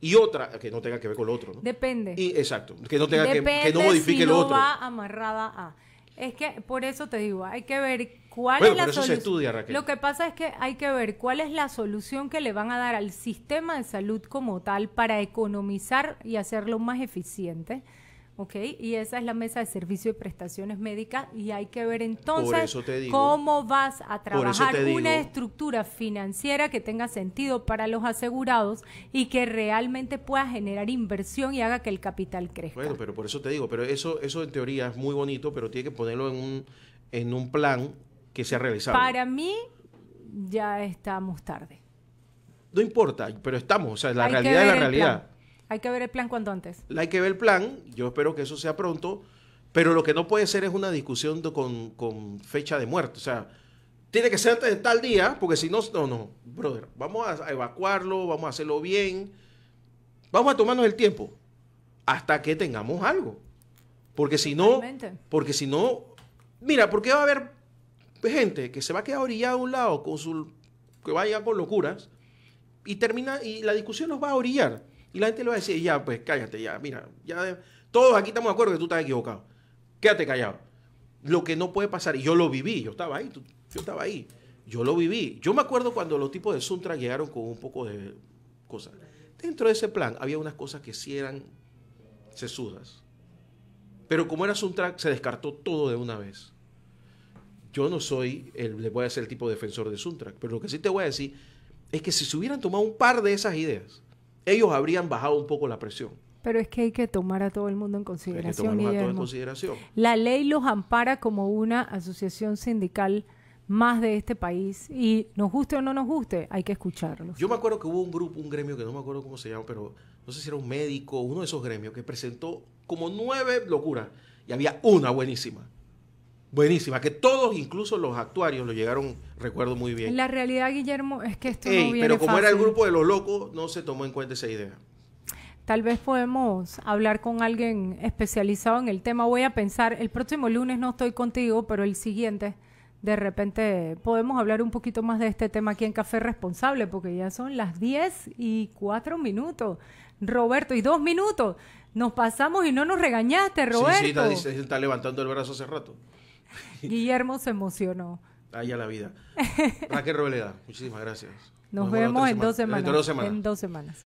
Y otra que no tenga que ver con lo otro, ¿no? Depende. Y, exacto, que no tenga que, que no modifique si no va amarrada a. Es que por eso te digo, hay que ver ¿Cuál es la pero Lo que pasa es que hay que ver cuál es la solución que le van a dar al sistema de salud como tal para economizar y hacerlo más eficiente. ¿Ok? Y esa es la mesa de servicio y prestaciones médicas y hay que ver entonces cómo vas a trabajar una estructura financiera que tenga sentido para los asegurados y que realmente pueda generar inversión y haga que el capital crezca. Bueno, pero por eso te digo, pero eso, eso en teoría es muy bonito, pero tiene que ponerlo en un, en un plan que se ha realizado. Para mí, ya estamos tarde. No importa, pero estamos, o sea, la realidad es la realidad. Hay que ver el plan cuanto antes. Hay que ver el plan, yo espero que eso sea pronto, pero lo que no puede ser es una discusión con, fecha de muerte, o sea, tiene que ser antes de tal día, porque si no, no, no, brother, vamos a evacuarlo, vamos a hacerlo bien, vamos a tomarnos el tiempo hasta que tengamos algo. Porque si no, porque si no, mira, porque va a haber pues, gente que se va a quedar orillada a un lado con su que vaya con locuras y termina y la discusión nos va a orillar y la gente le va a decir, "Ya, pues cállate ya, mira, ya todos aquí estamos de acuerdo que tú estás equivocado. Quédate callado." Lo que no puede pasar, yo lo viví, yo estaba ahí, yo estaba ahí. Yo lo viví. Yo me acuerdo cuando los tipos de Suntra llegaron con un poco de cosas. Dentro de ese plan había unas cosas que sí eran sesudas. Pero como era Suntra, se descartó todo de una vez. Yo no soy, el, le voy a ser el tipo defensor de Suntrack, pero lo que sí te voy a decir es que si se hubieran tomado un par de esas ideas, ellos habrían bajado un poco la presión. Pero es que hay que tomar a todo el mundo en consideración. Hay que a todo en consideración. La ley los ampara como una asociación sindical más de este país y nos guste o no nos guste, hay que escucharlos. Yo me acuerdo que hubo un grupo, un gremio que no me acuerdo cómo se llama, pero no sé si era un médico, uno de esos gremios que presentó como nueve locuras y había una buenísima. Buenísima, que todos, incluso los actuarios, lo llegaron, recuerdo muy bien. La realidad, Guillermo, es que esto no viene Pero como era el grupo de los locos, no se tomó en cuenta esa idea. Tal vez podemos hablar con alguien especializado en el tema. Voy a pensar, el próximo lunes no estoy contigo, pero el siguiente, de repente, podemos hablar un poquito más de este tema aquí en Café Responsable, porque ya son las 10 y 4 minutos. Roberto, y dos minutos. Nos pasamos y no nos regañaste, Roberto. Sí, sí, está levantando el brazo hace rato. [LAUGHS] Guillermo se emocionó. a la vida. Raquel [LAUGHS] ah, Robleda, muchísimas gracias. Nos, vemos, vemos en, dos semanas. En dos semanas.